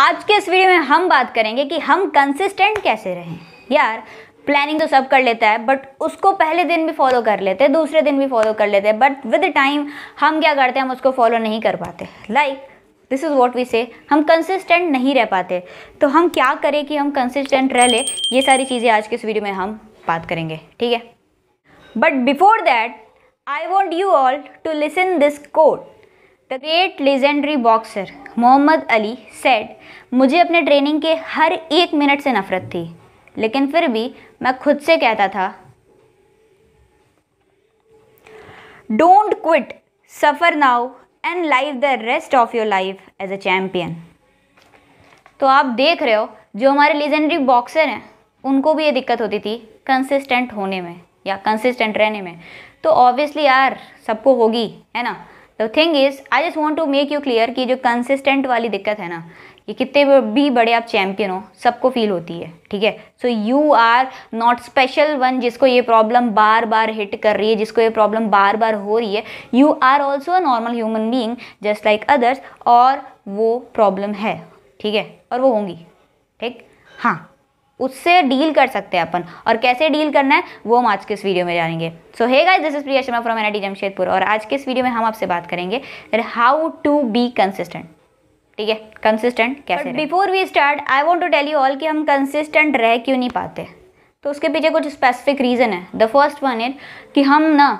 आज के इस वीडियो में हम बात करेंगे कि हम कंसिस्टेंट कैसे रहें यार प्लानिंग तो सब कर लेता है बट उसको पहले दिन भी फॉलो कर लेते हैं दूसरे दिन भी फॉलो कर लेते हैं बट विद टाइम हम क्या करते हैं हम उसको फॉलो नहीं कर पाते like this is what we say हम कंसिस्टेंट नहीं रह पाते तो हम क्या करें कि हम कंसिस्टेंट रह ले ये सारी चीज़ें आज के इस वीडियो में हम बात करेंगे ठीक है but before that I want you all to listen this quote the great legendary boxer Muhammad Ali said मुझे अपने ट्रेनिंग के हर एक मिनट से नफरत थी लेकिन फिर भी मैं खुद से कहता था don't quit suffer now and live the rest of your life as a champion तो आप देख रहे हो जो हमारे लीजेंडरी बॉक्सर हैं उनको भी ये दिक्कत होती थी कंसिस्टेंट होने में या कंसिस्टेंट रहने में तो ऑब्वियसली यार सबको होगी है ना the thing is I just want to make you clear कि जो कंसिस्टेंट वाली दिक्कत है ना ये कितने भी बड़े आप चैम्पियन हो सबको फील होती है ठीक है so you are not special one जिसको ये प्रॉब्लम बार बार हिट कर रही है जिसको ये प्रॉब्लम बार बार हो रही है you are also a normal human being just like others और वो प्रॉब्लम है ठीक है और वो होंगी ठीक हाँ उससे डील कर सकते हैं अपन और कैसे डील करना है वो हम आज के इस वीडियो में जानेंगे so hey guys this is Priya Sharma from NIT Jamshedpur और आज के इस वीडियो में हम आपसे बात करेंगे हाउ टू बी कंसिस्टेंट ठीक है कंसिस्टेंट कैसे before we start I want to tell you all कि हम कंसिस्टेंट रह क्यों नहीं पाते तो उसके पीछे कुछ स्पेसिफिक रीज़न है द फर्स्ट वन इज कि हम ना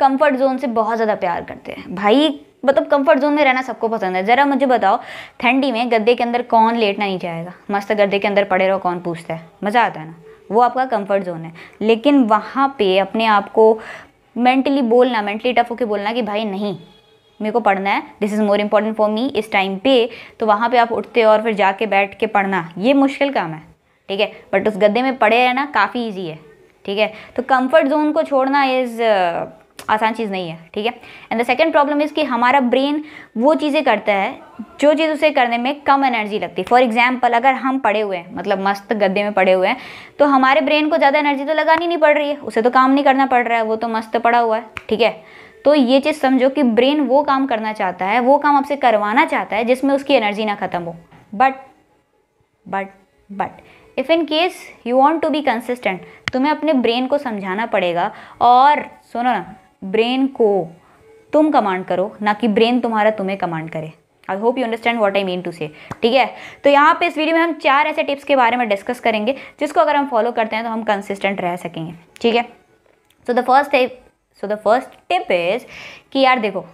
कंफर्ट जोन से बहुत ज़्यादा प्यार करते हैं भाई मतलब कंफर्ट जोन में रहना सबको पसंद है ज़रा मुझे बताओ ठंडी में गद्दे के अंदर कौन लेटना नहीं चाहेगा मस्त गद्दे के अंदर पड़े रहो कौन पूछता है मज़ा आता है ना वो आपका कंफर्ट जोन है लेकिन वहाँ पे अपने आप को मेंटली बोलना मेंटली टफ होकर बोलना कि भाई नहीं मेरे को पढ़ना है this is more important for me इस टाइम पे तो वहाँ पे आप उठते और फिर जाके बैठ के पढ़ना ये मुश्किल काम है ठीक है बट उस गद्दे में पड़े रहना काफ़ी ईजी है ठीक है तो कम्फर्ट जोन को छोड़ना इज़ आसान चीज़ नहीं है ठीक है and the second problem is कि हमारा ब्रेन वो चीज़ें करता है जो चीज़ उसे करने में कम एनर्जी लगती है फॉर एग्जाम्पल अगर हम पड़े हुए हैं मतलब मस्त गद्दे में पड़े हुए हैं तो हमारे ब्रेन को ज़्यादा एनर्जी तो लगानी नहीं पड़ रही है उसे तो काम नहीं करना पड़ रहा है वो तो मस्त पड़ा हुआ है ठीक है तो ये चीज़ समझो कि ब्रेन वो काम करना चाहता है वो काम आपसे करवाना चाहता है जिसमें उसकी एनर्जी ना ख़त्म हो but but but if in case you want to be consistent तुम्हें अपने ब्रेन को समझाना पड़ेगा और सुनो ना ब्रेन को तुम कमांड करो ना कि ब्रेन तुम्हारा तुम्हें कमांड करे I hope you understand what I mean to say ठीक है तो यहाँ पे इस वीडियो में हम चार ऐसे टिप्स के बारे में डिस्कस करेंगे जिसको अगर हम फॉलो करते हैं तो हम कंसिस्टेंट रह सकेंगे ठीक है so the first tip so the first tip is कि यार देखो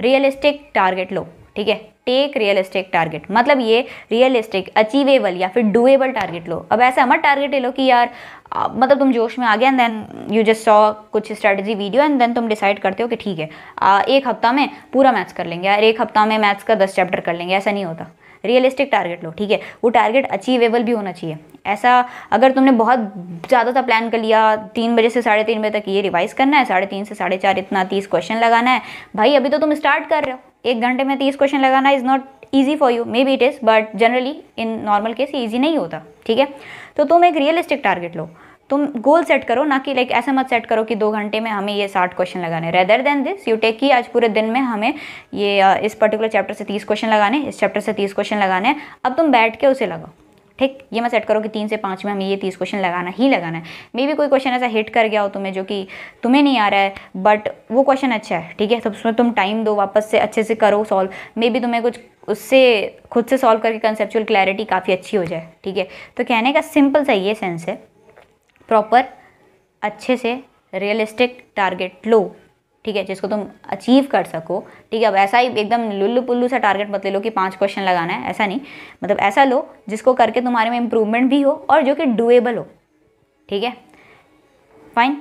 रियलिस्टिक टारगेट लो ठीक है टेक रियलिस्टिक टारगेट मतलब ये रियलिस्टिक अचीवेबल या फिर डुएबल टारगेट लो अब ऐसा हमारा टारगेट ले लो कि यार मतलब तुम जोश में आ गया and then you just saw कुछ स्ट्रेटजी वीडियो एंड देन तुम डिसाइड करते हो कि ठीक है आ, एक हफ्ता में पूरा मैथ्स कर लेंगे यार एक हफ्ता में मैथ्स का दस चैप्टर कर लेंगे ऐसा नहीं होता रियलिस्टिक टारगेट लो ठीक है वो टारगेट अचीवेबल भी होना चाहिए ऐसा अगर तुमने बहुत ज़्यादा सा प्लान कर लिया तीन बजे से साढ़े तीन बजे तक ये रिवाइज़ करना है साढ़े तीन से साढ़े चार इतना तीस क्वेश्चन लगाना है भाई अभी तो तुम स्टार्ट कर रहे हो एक घंटे में तीस क्वेश्चन लगाना is not easy for you maybe it is but generally in normal case easy नहीं होता ठीक है तो तुम एक रियलिस्टिक टारगेट लो तुम गोल सेट करो ना कि लाइक ऐसा मत सेट करो कि दो घंटे में हमें ये साठ क्वेश्चन लगाने rather than this you take की आज पूरे दिन में हमें ये इस पर्टिकुलर चैप्टर से तीस क्वेश्चन लगाने इस चैप्टर से तीस क्वेश्चन लगाने हैं अब तुम बैठ के उसे लगाओ ठीक ये मैं सेट करो कि तीन से पाँच में हमें ये तीस क्वेश्चन लगाना ही लगाना है मे भी कोई क्वेश्चन ऐसा हिट कर गया हो तुम्हें जो कि तुम्हें नहीं आ रहा है बट वो क्वेश्चन अच्छा है ठीक है तो उसमें तुम टाइम दो वापस से अच्छे से करो सॉल्व मे भी तुम्हें कुछ उससे खुद से सॉल्व करके कंसेप्चुअल क्लैरिटी काफ़ी अच्छी हो जाए ठीक है तो कहने का सिंपल सा ये सेंस है प्रॉपर अच्छे से रियलिस्टिक टारगेट लो ठीक है जिसको तुम अचीव कर सको ठीक है अब ऐसा ही एकदम लुल्लू पुल्लू सा टारगेट मत ले लो कि पांच क्वेश्चन लगाना है ऐसा नहीं मतलब ऐसा लो जिसको करके तुम्हारे में इम्प्रूवमेंट भी हो और जो कि डुएबल हो ठीक है फाइन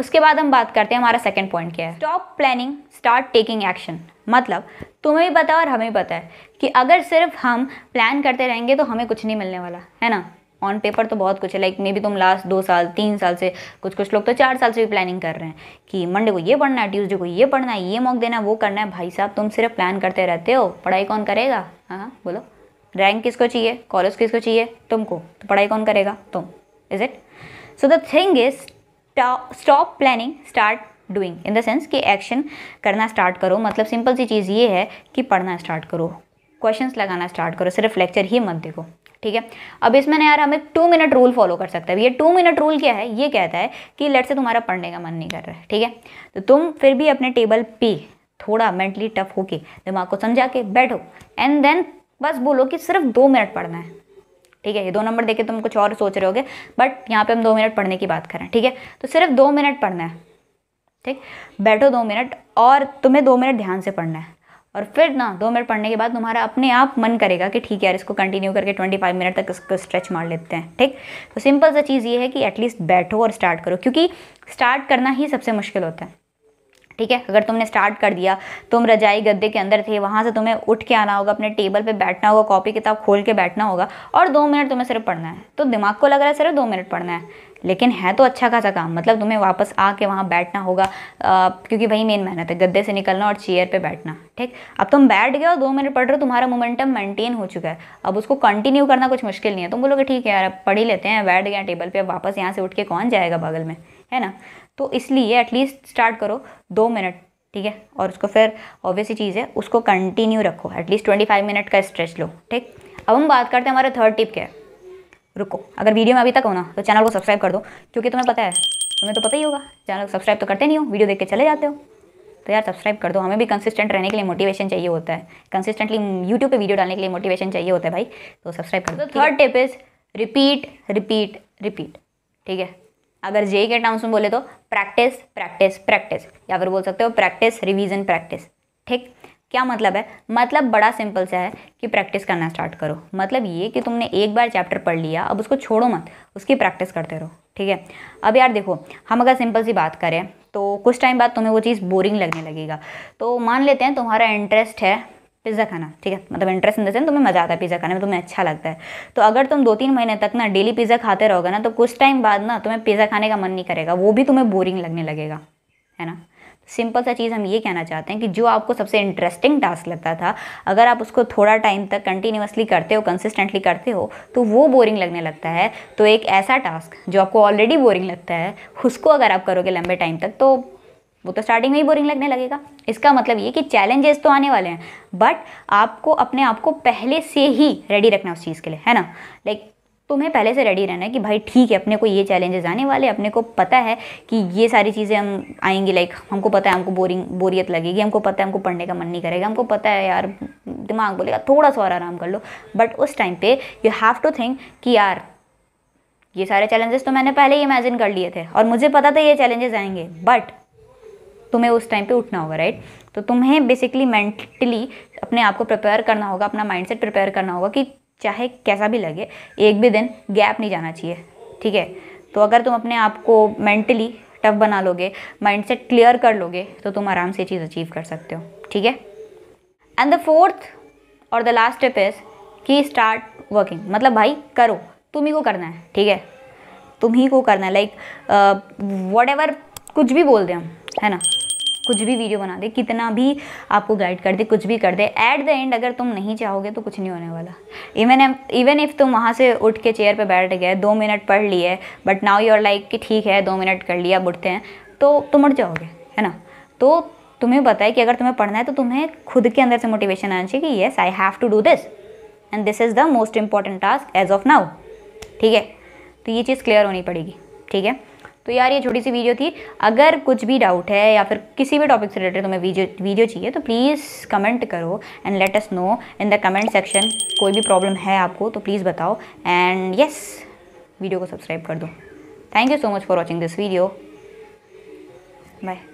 उसके बाद हम बात करते हैं हमारा सेकेंड पॉइंट क्या है stop planning start taking action मतलब तुम्हें भी पता है और हमें भी पता है कि अगर सिर्फ हम प्लान करते रहेंगे तो हमें कुछ नहीं मिलने वाला है ना ऑन पेपर तो बहुत कुछ है लाइक मे बी तुम लास्ट दो साल तीन साल से कुछ कुछ लोग तो चार साल से भी प्लानिंग कर रहे हैं कि मंडे को ये पढ़ना है ट्यूजडे को ये पढ़ना है ये मॉक देना है वो करना है भाई साहब तुम सिर्फ प्लान करते रहते हो पढ़ाई कौन करेगा हाँ बोलो रैंक किसको चाहिए कॉलेज किसको चाहिए तुमको तो पढ़ाई कौन करेगा तुम is it so the thing is stop planning start doing in the sense कि एक्शन करना स्टार्ट करो मतलब सिंपल सी चीज़ ये है कि पढ़ना स्टार्ट करो क्वेश्चंस लगाना स्टार्ट करो सिर्फ लेक्चर ही मत देखो ठीक है अब इसमें ना यार हमें टू मिनट रूल फॉलो कर सकते हैं ये टू मिनट रूल क्या है ये कहता है कि लेट से तुम्हारा पढ़ने का मन नहीं कर रहा है ठीक है तो तुम फिर भी अपने टेबल पे थोड़ा मेंटली टफ होके दिमाग को समझा के बैठो एंड देन बस बोलो कि सिर्फ दो मिनट पढ़ना है ठीक है ये दो नंबर देखे तुम कुछ और सोच रहे होगे बट यहाँ पे हम दो मिनट पढ़ने की बात करें ठीक है तो सिर्फ दो मिनट पढ़ना है ठीक बैठो दो मिनट और तुम्हें दो मिनट ध्यान से पढ़ना है और फिर ना दो मिनट पढ़ने के बाद तुम्हारा अपने आप मन करेगा कि ठीक है यार इसको कंटिन्यू करके ट्वेंटी फाइव मिनट तक इसको स्ट्रेच मार लेते हैं ठीक तो सिंपल सा चीज़ ये है कि एटलीस्ट बैठो और स्टार्ट करो क्योंकि स्टार्ट करना ही सबसे मुश्किल होता है ठीक है अगर तुमने स्टार्ट कर दिया तुम रजाई गद्दे के अंदर थे वहाँ से तुम्हें उठ के आना होगा अपने टेबल पे बैठना होगा कॉपी किताब खोल के बैठना होगा और दो मिनट तुम्हें सिर्फ पढ़ना है तो दिमाग को लग रहा है सिर्फ दो मिनट पढ़ना है लेकिन है तो अच्छा खासा काम मतलब तुम्हें वापस आके वहाँ बैठना होगा आ, क्योंकि वही मेन मेहनत है तो गद्दे से निकलना और चेयर पे बैठना ठीक अब तुम बैठ गए हो दो मिनट पढ़ रहे हो तुम्हारा मोमेंटम मेंटेन हो चुका है अब उसको कंटिन्यू करना कुछ मुश्किल नहीं है तुम तो बोलोगे ठीक है यार अब पढ़ ही लेते हैं बैठ गए टेबल पर वापस यहाँ से उठ के कौन जाएगा बगल में है ना तो इसलिए एटलीस्ट स्टार्ट करो दो मिनट ठीक है और उसको फिर ऑब्वियसली चीज़ है उसको कंटिन्यू रखो एटलीस्ट ट्वेंटी फाइव मिनट का स्ट्रेच लो ठीक अब हम बात करते हैं हमारे थर्ड टिप के रुको अगर वीडियो में अभी तक हो ना तो चैनल को सब्सक्राइब कर दो क्योंकि तुम्हें पता है तुम्हें तो पता ही होगा चैनल को सब्सक्राइब तो करते नहीं हो वीडियो देख के चले जाते हो तो यार सब्सक्राइब कर दो हमें भी कंसिस्टेंट रहने के लिए मोटिवेशन चाहिए होता है कंसिस्टेंटली यूट्यूब पर वीडियो डालने के लिए मोटिवेशन चाहिए होता है भाई तो सब्सक्राइब कर दो third tip is repeat repeat repeat ठीक है अगर जे के टर्म्स में बोले तो प्रैक्टिस प्रैक्टिस प्रैक्टिस या फिर बोल सकते हो प्रैक्टिस रिवीजन प्रैक्टिस ठीक क्या मतलब है मतलब बड़ा सिंपल सा है कि प्रैक्टिस करना स्टार्ट करो मतलब ये कि तुमने एक बार चैप्टर पढ़ लिया अब उसको छोड़ो मत उसकी प्रैक्टिस करते रहो ठीक है अब यार देखो हम अगर सिंपल सी बात करें तो कुछ टाइम बाद तुम्हें वो चीज़ बोरिंग लगने लगेगा तो मान लेते हैं तुम्हारा इंटरेस्ट है पिज़्ज़ा खाना ठीक है मतलब इंटरेस्ट इन द तुम्हें मज़ा आता है पिज़्ज़ा खाने में तुम्हें अच्छा लगता है तो अगर तुम दो तीन महीने तक ना डेली पिज़्ज़ा खाते रहोगे ना तो कुछ टाइम बाद ना तुम्हें पिज़्ज़ा खाने का मन नहीं करेगा वो भी तुम्हें बोरिंग लगने लगेगा है ना सिंपल सा चीज़ हम ये कहना चाहते हैं कि जो आपको सबसे इंटरेस्टिंग टास्क लगता था अगर आप उसको थोड़ा टाइम तक कंटिन्यूसली करते हो कंसिस्टेंटली करते हो तो वो बोरिंग लगने लगता है तो एक ऐसा टास्क जो आपको ऑलरेडी बोरिंग लगता है उसको अगर आप करोगे लंबे टाइम तक तो वो तो स्टार्टिंग में ही बोरिंग लगने लगेगा इसका मतलब ये कि चैलेंजेस तो आने वाले हैं बट आपको अपने आप को पहले से ही रेडी रखना उस चीज़ के लिए है ना लाइक तुम्हें पहले से रेडी रहना है कि भाई ठीक है अपने को ये चैलेंजेस आने वाले अपने को पता है कि ये सारी चीज़ें हम आएंगी लाइक हमको पता है हमको बोरिंग बोरियत लगेगी हमको पता है हमको पढ़ने का मन नहीं करेगा हमको पता है यार दिमाग बोलेगा थोड़ा सा और आराम कर लो बट उस टाइम पे यू हैव टू थिंक कि यार ये सारे चैलेंजेस तो मैंने पहले ही इमेजिन कर लिए थे और मुझे पता था ये चैलेंजेस आएंगे बट तुम्हें उस टाइम पे उठना होगा राइट तो तुम्हें बेसिकली मेंटली अपने आप को प्रिपेयर करना होगा अपना माइंडसेट प्रिपेयर करना होगा कि चाहे कैसा भी लगे एक भी दिन गैप नहीं जाना चाहिए ठीक है तो अगर तुम अपने आप को मेंटली टफ बना लोगे सेट क्लियर कर लोगे तो तुम आराम से चीज़ अचीव कर सकते हो ठीक है एंड द फोर्थ और द लास्ट स्टेप इज़ कि स्टार्ट वर्किंग मतलब भाई करो तुम ही को करना है ठीक है तुम ही को करना है लाइक वट एवर कुछ भी बोल दें हम है ना कुछ भी वीडियो बना दे कितना भी आपको गाइड कर दे कुछ भी कर दे एट द एंड अगर तुम नहीं चाहोगे तो कुछ नहीं होने वाला इवन इवन इफ़ तुम वहाँ से उठ के चेयर पे बैठ गए दो मिनट पढ़ लिए बट नाउ आर लाइक कि ठीक है दो मिनट कर लिया उठते हैं तो तुम उठ जाओगे है ना तो तुम्हें पता है कि अगर तुम्हें पढ़ना है तो तुम्हें खुद के अंदर से मोटिवेशन आना चाहिए कि yes I have to do this and this is the most important task as of now ठीक है तो ये चीज़ क्लियर होनी पड़ेगी ठीक है तो यार ये छोटी सी वीडियो थी अगर कुछ भी डाउट है या फिर किसी भी टॉपिक से रिलेटेड तुम्हें वीडियो वीडियो चाहिए तो प्लीज़ कमेंट करो and let us know in the comment section कोई भी प्रॉब्लम है आपको तो प्लीज़ बताओ एंड yes, वीडियो को सब्सक्राइब कर दो thank you so much for watching this video bye